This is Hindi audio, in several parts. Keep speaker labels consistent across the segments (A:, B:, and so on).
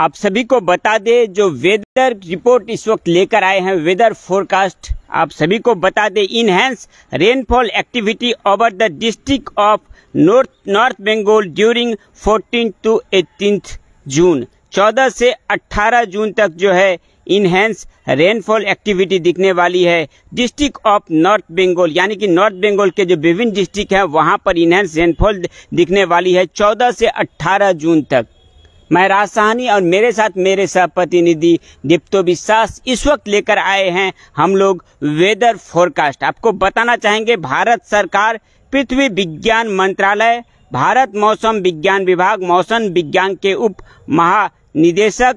A: आप सभी को बता दे जो वेदर रिपोर्ट इस वक्त लेकर आए हैं वेदर फोरकास्ट आप सभी को बता दे enhance rainfall activity over the district of north north Bengal during 14 to 18 June 14 से 18 जून तक जो है इनहेंस रेनफॉल एक्टिविटी दिखने वाली है डिस्ट्रिक्ट ऑफ नॉर्थ बंगाल यानी कि नॉर्थ बंगाल के जो विभिन्न डिस्ट्रिक्ट हैं वहां पर इनहेंस रेनफॉल दिखने वाली है 14 से 18 जून तक मैं राजसानी और मेरे साथ मेरे सहप्रतिनिधि दिप्तो विश्वास इस वक्त लेकर आए हैं हम लोग वेदर फोरकास्ट आपको बताना चाहेंगे भारत सरकार पृथ्वी विज्ञान मंत्रालय भारत मौसम विज्ञान विभाग मौसम विज्ञान के उप महानिदेशक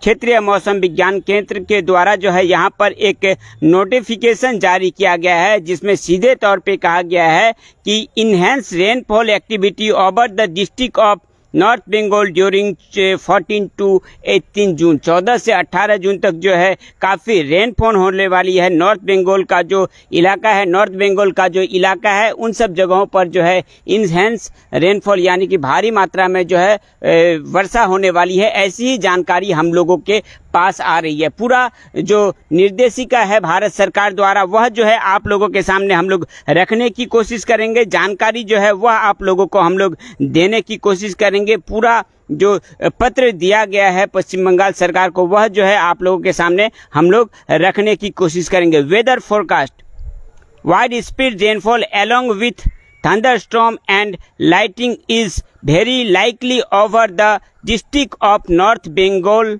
A: क्षेत्रीय मौसम विज्ञान केंद्र के द्वारा जो है यहाँ पर एक नोटिफिकेशन जारी किया गया है जिसमें सीधे तौर पे कहा गया है कि enhance rainfall activity over the district of north Bengal during 14 to 18 June 14 से 18 जून तक जो है काफ़ी रेनफॉल होने वाली है नॉर्थ बंगाल का जो इलाका है नॉर्थ बंगाल का जो इलाका है उन सब जगहों पर जो है इनहेंस रेनफॉल यानी कि भारी मात्रा में जो है eh, वर्षा होने वाली है ऐसी ही जानकारी हम लोगों के पास आ रही है पूरा जो निर्देशिका है भारत सरकार द्वारा वह जो है आप लोगों के सामने हम लोग रखने की कोशिश करेंगे जानकारी जो है वह आप लोगों को हम लोग देने की कोशिश करेंगे करेंगे पूरा जो पत्र दिया गया है पश्चिम बंगाल सरकार को वह जो है आप लोगों के सामने हम लोग रखने की कोशिश करेंगे weather forecast wide speed rainfall along with storm and lighting is very likely over the district of north Bengal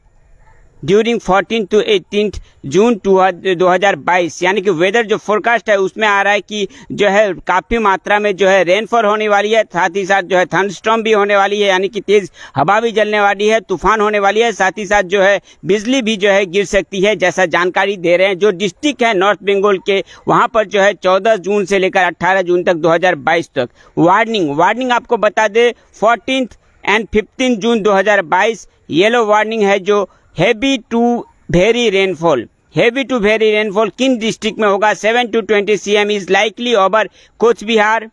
A: during fourteen to eighteen June two हज़ार बाईस यानी कि वेदर जो फोरकास्ट है उसमें आ रहा है कि जो है काफ़ी मात्रा में जो है रेनफॉल होने वाली है साथ ही साथ जो है थंडस्टॉम भी होने वाली है यानी कि तेज़ हवा भी जलने वाली है तूफान होने वाली है साथ ही साथ जो है बिजली भी जो है गिर सकती है जैसा जानकारी दे रहे हैं जो डिस्ट्रिक्ट है नॉर्थ बंगाल के वहाँ पर जो है चौदह जून से लेकर अट्ठारह जून तक दो तक वार्निंग वार्निंग आपको बता दें फोर्टीन एंड फिफ्टीन जून दो येलो वार्निंग है जो heavy to very rainfall heavy to very rainfall किन डिस्ट्रिक्ट में होगा seven to twenty C M is likely over Cooch Behar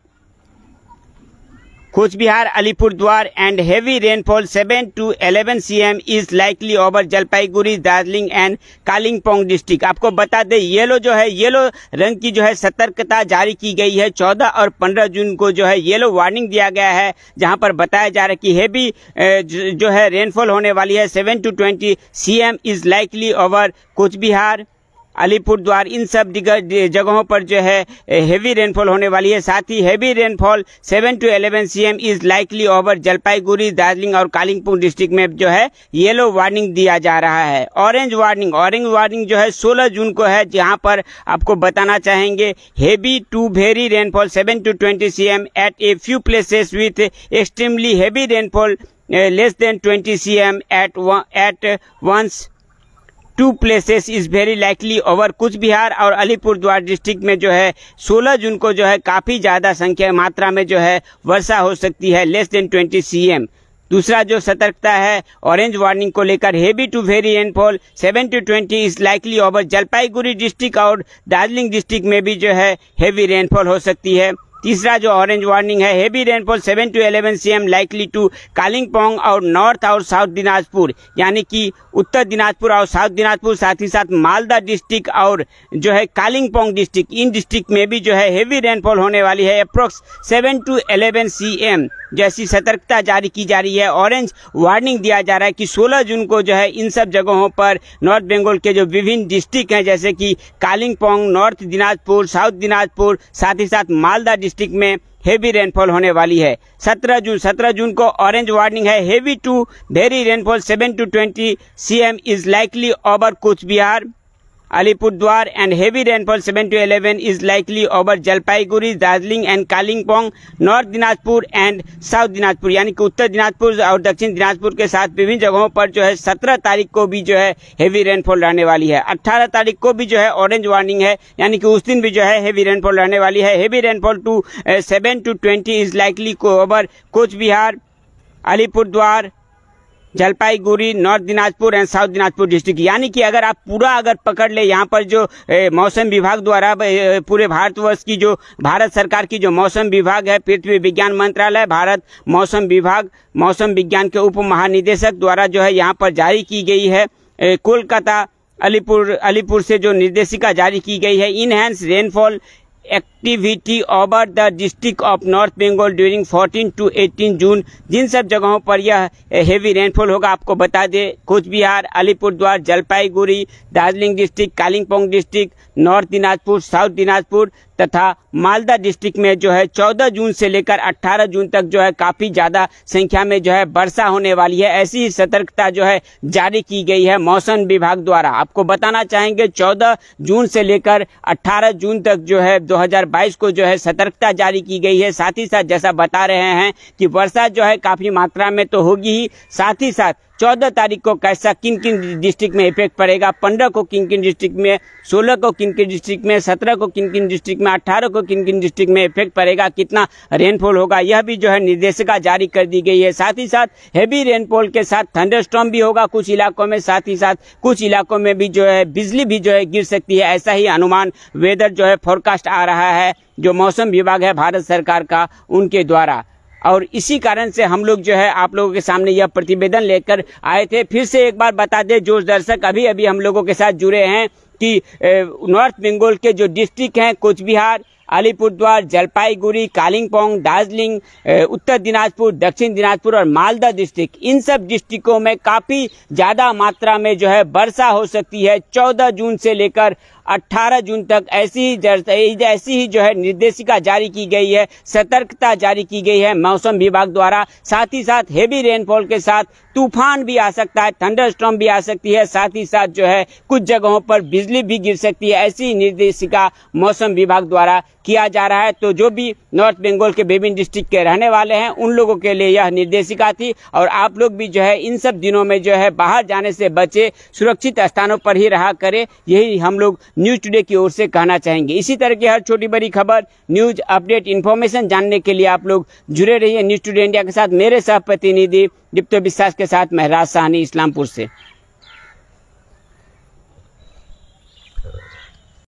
A: Cooch Behar Alipurduar and heavy rainfall 7 to 11 C M is likely over Jalpaiguri Darjeeling and Kalimpong district आपको बता दें येलो जो है येलो रंग की जो है सतर्कता जारी की गई है 14 और 15 जून को जो है येलो वार्निंग दिया गया है जहां पर बताया जा रहा है कि हेवी जो है रेनफॉल होने वाली है seven to twenty C M is likely over Cooch Behar Alipurduar इन सब जगहों पर जो है हेवी रेनफॉल होने वाली है साथ ही heavy rainfall 7 to 11 M is likely over Jalpaiguri Darjeeling और कालिम्पोंग डिस्ट्रिक्ट में जो है येलो वार्निंग दिया जा रहा है ऑरेंज वार्निंग ऑरेंज वार्निंग जो है 16 जून को है जहां पर आपको बताना चाहेंगे heavy to very rainfall seven to C M at a few places with extremely heavy rainfall less than C M at at once to places is very likely over कुछ बिहार और अलीपुर द्वार डिस्ट्रिक्ट में जो है 16 जून को जो है काफ़ी ज़्यादा संख्या मात्रा में जो है वर्षा हो सकती है लेस देन 20 एम दूसरा जो सतर्कता है ऑरेंज वार्निंग को लेकर heavy to very rainfall seven to twenty is likely over Jalpaiguri district और दार्जिलिंग डिस्ट्रिक्ट में भी जो है हेवी रेनफॉल हो सकती है तीसरा जो ऑरेंज वार्निंग है heavy rainfall 7 to 11 CM likely to Kalimpong और नॉर्थ और साउथ दिनाजपुर यानी कि उत्तर दिनाजपुर और साउथ दिनाजपुर साथ ही साथ मालदा डिस्ट्रिक्ट और जो है कालिम्पोंग डिस्ट्रिक्ट इन डिस्ट्रिक्ट में भी जो है हेवी रेनफॉल होने वाली है अप्रोक्स 7 टू 11 सीएम जैसी सतर्कता जारी की जा रही है ऑरेंज वार्निंग दिया जा रहा है कि 16 जून को जो है इन सब जगहों पर नॉर्थ बंगाल के जो विभिन्न डिस्ट्रिक्ट हैं जैसे कि कालिम्पोंग नॉर्थ दिनाजपुर साउथ दिनाजपुर साथ ही साथ मालदा डिस्ट्रिक्ट में हेवी रेनफॉल होने वाली है 17 जून 17 जून को ऑरेंज वार्निंग है heavy to very rainfall 7 to 20 CM is likely over कुछ Behar Alipurduar and heavy rainfall 7 to 11 is likely over Jalpaiguri, Darjeeling and Kalimpong, North Dinajpur and South Dinajpur यानी कि उत्तर दिनाजपुर और दक्षिण दिनाजपुर के साथ विभिन्न जगहों पर जो है 17 तारीख को भी जो है हेवी रेनफॉल रहने वाली है 18 तारीख को भी जो है ऑरेंज वार्निंग है यानी कि उस दिन भी जो है हेवी रेनफॉल रहने वाली है heavy rainfall to seven to twenty is likely over Cooch Behar Alipurduar Jalpaiguri north Dinajpur and south Dinajpur district यानी कि अगर आप पूरा अगर पकड़ ले यहाँ पर जो मौसम विभाग द्वारा पूरे भारतवर्ष की जो भारत सरकार की जो मौसम विभाग है पृथ्वी विज्ञान मंत्रालय भारत मौसम विभाग मौसम विज्ञान के उप महानिदेशक द्वारा जो है यहाँ पर जारी की गई है कोलकाता अलीपुर अलीपुर से जो निर्देशिका जारी की गई है enhance rainfall activity over the district of north Bengal during 14 to 18 June जिन सब जगहों पर यह हेवी रेनफॉल होगा आपको बता दें Cooch Behar Alipurduar Jalpaiguri Darjeeling district Kalimpong district north Dinajpur south Dinajpur तथा मालदा डिस्ट्रिक्ट में जो है 14 जून से लेकर 18 जून तक जो है काफी ज्यादा संख्या में जो है वर्षा होने वाली है ऐसी ही सतर्कता जो है जारी की गई है मौसम विभाग द्वारा आपको बताना चाहेंगे 14 जून से लेकर 18 जून तक जो है 2022 को जो है सतर्कता जारी की गई है साथ ही साथ जैसा बता रहे हैं कि वर्षा जो है काफ़ी मात्रा में तो होगी ही साथ ही साथ चौदह तारीख को कैसा किन किन डिस्ट्रिक्ट में इफेक्ट पड़ेगा पंद्रह को किन किन डिस्ट्रिक्ट में सोलह को किन किन डिस्ट्रिक्ट में सत्रह को किन किन डिस्ट्रिक्ट में अट्ठारह को किन किन डिस्ट्रिक्ट में इफेक्ट पड़ेगा कितना रेनफॉल होगा यह भी जो है निर्देशिका जारी कर दी गई है साथ ही साथ हैवी रेनफॉल के साथ थंडरस्टॉम भी होगा कुछ इलाकों में साथ ही साथ कुछ इलाकों में भी जो है बिजली भी जो है गिर सकती है ऐसा ही अनुमान वेदर जो है फोरकास्ट आ रहा है है जो मौसम विभाग है भारत सरकार का उनके द्वारा और इसी कारण से हम लोग जो है आप लोगों के सामने यह प्रतिवेदन लेकर आए थे फिर से एक बार बता दें जो दर्शक अभी अभी हम लोगों के साथ जुड़े हैं कि नॉर्थ बंगाल के जो डिस्ट्रिक्ट हैं कोचबिहार अलीपुरद्वार जलपाईगुड़ी कालिम्पोंग दार्जिलिंग उत्तर दिनाजपुर दक्षिण दिनाजपुर और मालदा डिस्ट्रिक्ट इन सब डिस्ट्रिक्टों में काफ़ी ज़्यादा मात्रा में जो है वर्षा हो सकती है 14 जून से लेकर 18 जून तक ऐसी ही ऐसी ही जो है निर्देशिका जारी की गई है सतर्कता जारी की गई है मौसम विभाग द्वारा साथ ही साथ हेवी रेनफॉल के साथ तूफान भी आ सकता है थंडर स्टॉम भी आ सकती है साथ ही साथ जो है कुछ जगहों पर बिजली भी गिर सकती है ऐसी निर्देशिका मौसम विभाग द्वारा किया जा रहा है तो जो भी नॉर्थ बंगाल के विभिन्न डिस्ट्रिक्ट के रहने वाले हैं उन लोगों के लिए यह निर्देशिका थी और आप लोग भी जो है इन सब दिनों में जो है बाहर जाने से बचे सुरक्षित स्थानों पर ही रहा करें यही हम लोग न्यूज टुडे की ओर से कहना चाहेंगे इसी तरह की हर छोटी बड़ी खबर न्यूज अपडेट इन्फॉर्मेशन जानने के लिए आप लोग जुड़े रहिए न्यूज टुडे इंडिया के साथ मेरे सह प्रतिनिधि दीप्तो विश्वास के साथ महराज सहनी इस्लामपुर से